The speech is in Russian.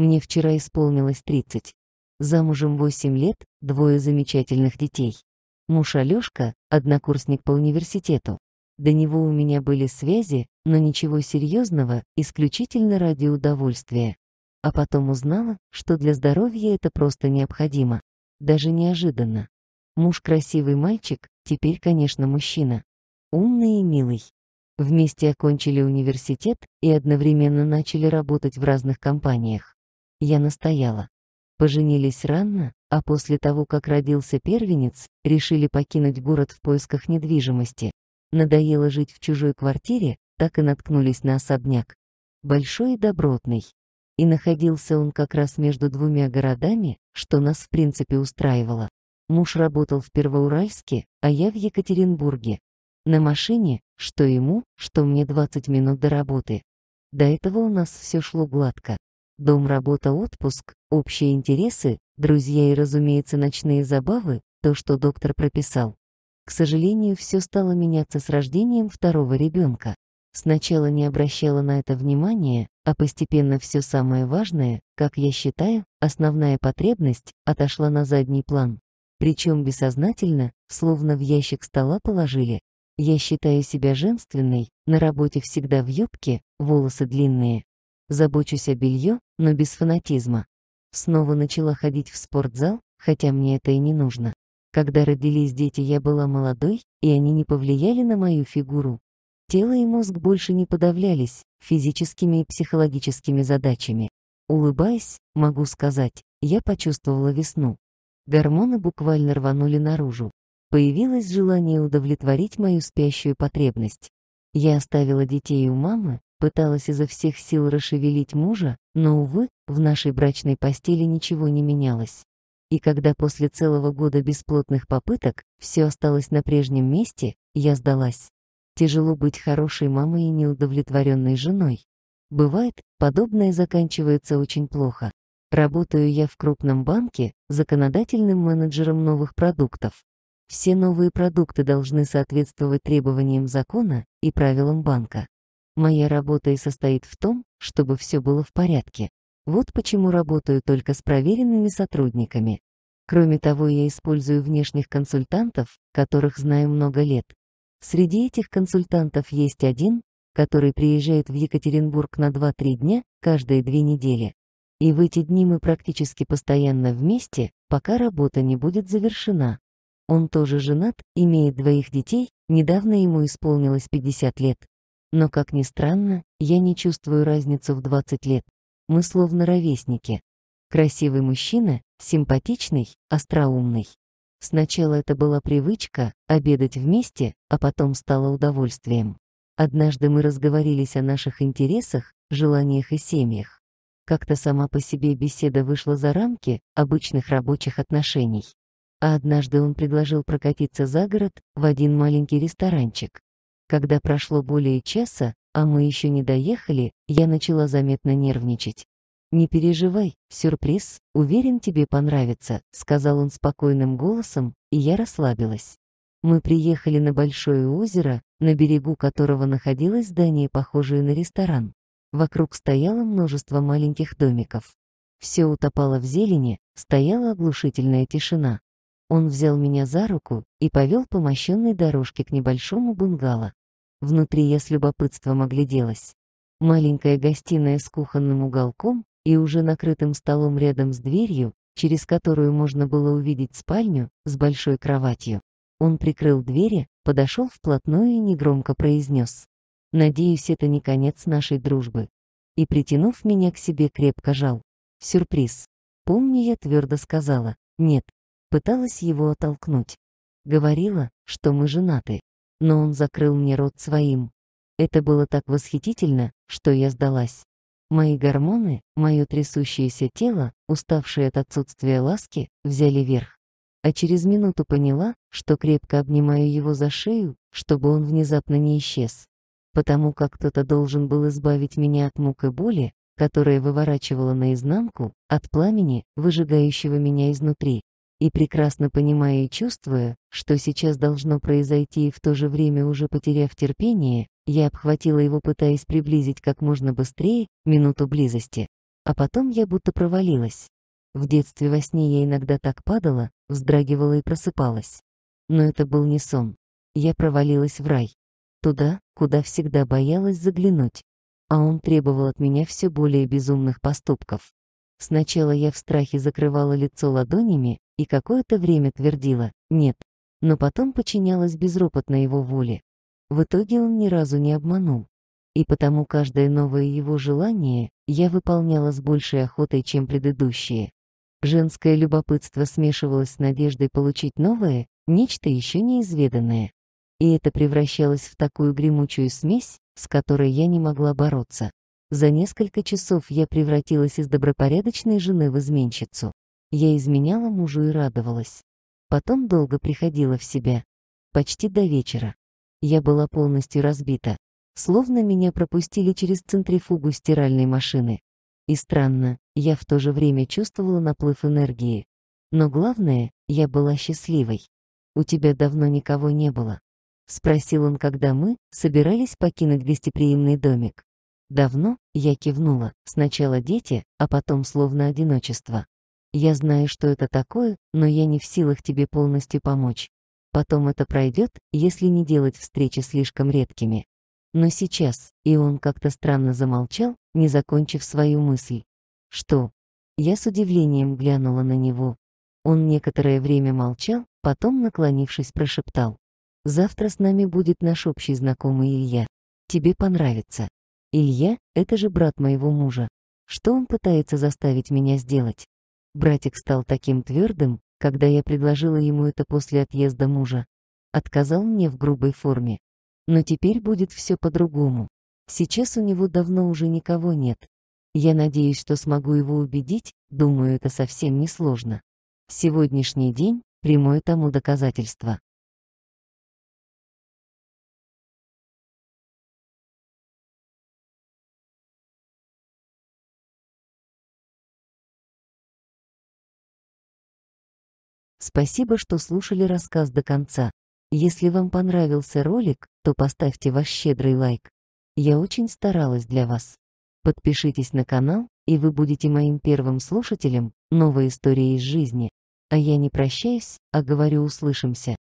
Мне вчера исполнилось 30. Замужем 8 лет, двое замечательных детей. Муж Алёшка, однокурсник по университету. До него у меня были связи, но ничего серьезного, исключительно ради удовольствия. А потом узнала, что для здоровья это просто необходимо. Даже неожиданно. Муж красивый мальчик, теперь, конечно, мужчина. Умный и милый. Вместе окончили университет и одновременно начали работать в разных компаниях. Я настояла. Поженились рано, а после того, как родился первенец, решили покинуть город в поисках недвижимости. Надоело жить в чужой квартире, так и наткнулись на особняк. Большой и добротный. И находился он как раз между двумя городами, что нас в принципе устраивало. Муж работал в Первоуральске, а я в Екатеринбурге. На машине, что ему, что мне 20 минут до работы. До этого у нас все шло гладко дом, работа, отпуск, общие интересы, друзья и, разумеется, ночные забавы, то, что доктор прописал. К сожалению, все стало меняться с рождением второго ребенка. Сначала не обращала на это внимания, а постепенно все самое важное, как я считаю, основная потребность, отошла на задний план. Причем бессознательно, словно в ящик стола положили. Я считаю себя женственной, на работе всегда в юбке, волосы длинные. Забочусь о белье, но без фанатизма. Снова начала ходить в спортзал, хотя мне это и не нужно. Когда родились дети, я была молодой, и они не повлияли на мою фигуру. Тело и мозг больше не подавлялись физическими и психологическими задачами. Улыбаясь, могу сказать, я почувствовала весну. Гормоны буквально рванули наружу. Появилось желание удовлетворить мою спящую потребность. Я оставила детей у мамы, пыталась изо всех сил расшевелить мужа, но, увы, в нашей брачной постели ничего не менялось. И когда после целого года бесплотных попыток все осталось на прежнем месте, я сдалась. Тяжело быть хорошей мамой и неудовлетворенной женой. Бывает, подобное заканчивается очень плохо. Работаю я в крупном банке законодательным менеджером новых продуктов. Все новые продукты должны соответствовать требованиям закона и правилам банка. Моя работа и состоит в том, чтобы все было в порядке. Вот почему работаю только с проверенными сотрудниками. Кроме того, я использую внешних консультантов, которых знаю много лет. Среди этих консультантов есть один, который приезжает в Екатеринбург на 2-3 дня каждые две недели. И в эти дни мы практически постоянно вместе, пока работа не будет завершена. Он тоже женат, имеет двоих детей, недавно ему исполнилось 50 лет, но, как ни странно, я не чувствую разницу в 20 лет. Мы словно ровесники. Красивый мужчина, симпатичный, остроумный. Сначала это была привычка обедать вместе, а потом стало удовольствием. Однажды мы разговорились о наших интересах, желаниях и семьях. Как-то сама по себе беседа вышла за рамки обычных рабочих отношений. А однажды он предложил прокатиться за город в один маленький ресторанчик. Когда прошло более часа, а мы еще не доехали, я начала заметно нервничать. «Не переживай, сюрприз, уверен, тебе понравится», — сказал он спокойным голосом, и я расслабилась. Мы приехали на большое озеро, на берегу которого находилось здание, похожее на ресторан. Вокруг стояло множество маленьких домиков. Все утопало в зелени, стояла оглушительная тишина. Он взял меня за руку и повел по мощенной дорожке к небольшому бунгало. Внутри я с любопытством огляделась. Маленькая гостиная с кухонным уголком и уже накрытым столом рядом с дверью, через которую можно было увидеть спальню с большой кроватью. Он прикрыл двери, подошел вплотную и негромко произнес. «Надеюсь, это не конец нашей дружбы». И, притянув меня к себе, крепко жал. «Сюрприз. Помни, я твердо сказала. Нет». Пыталась его оттолкнуть. Говорила, что мы женаты но он закрыл мне рот своим. Это было так восхитительно, что я сдалась. Мои гормоны, мое трясущееся тело, уставшее от отсутствия ласки, взяли верх. А через минуту поняла, что крепко обнимаю его за шею, чтобы он внезапно не исчез. Потому как кто-то должен был избавить меня от мук и боли, которая выворачивала наизнанку, от пламени, выжигающего меня изнутри и прекрасно понимая и чувствуя, что сейчас должно произойти и в то же время уже потеряв терпение, я обхватила его, пытаясь приблизить как можно быстрее минуту близости. А потом я будто провалилась. В детстве во сне я иногда так падала, вздрагивала и просыпалась. Но это был не сон. Я провалилась в рай. Туда, куда всегда боялась заглянуть. А он требовал от меня все более безумных поступков. Сначала я в страхе закрывала лицо ладонями и какое-то время твердила «нет», но потом подчинялась безропотно его воле. В итоге он ни разу не обманул. И потому каждое новое его желание я выполняла с большей охотой, чем предыдущие. Женское любопытство смешивалось с надеждой получить новое, нечто еще неизведанное. И это превращалось в такую гремучую смесь, с которой я не могла бороться. За несколько часов я превратилась из добропорядочной жены в изменщицу. Я изменяла мужу и радовалась. Потом долго приходила в себя. Почти до вечера. Я была полностью разбита. Словно меня пропустили через центрифугу стиральной машины. И странно, я в то же время чувствовала наплыв энергии. Но главное, я была счастливой. «У тебя давно никого не было», — спросил он, когда мы собирались покинуть гостеприимный домик. Давно я кивнула, сначала дети, а потом словно одиночество. Я знаю, что это такое, но я не в силах тебе полностью помочь. Потом это пройдет, если не делать встречи слишком редкими. Но сейчас, и он как-то странно замолчал, не закончив свою мысль. Что? Я с удивлением глянула на него. Он некоторое время молчал, потом, наклонившись, прошептал. «Завтра с нами будет наш общий знакомый Илья. Тебе понравится». Илья — это же брат моего мужа. Что он пытается заставить меня сделать? Братик стал таким твердым, когда я предложила ему это после отъезда мужа. Отказал мне в грубой форме. Но теперь будет все по-другому. Сейчас у него давно уже никого нет. Я надеюсь, что смогу его убедить, думаю, это совсем несложно. Сегодняшний день — прямое тому доказательство. Спасибо, что слушали рассказ до конца. Если вам понравился ролик, то поставьте ваш щедрый лайк. Я очень старалась для вас. Подпишитесь на канал, и вы будете моим первым слушателем новой истории из жизни. А я не прощаюсь, а говорю услышимся.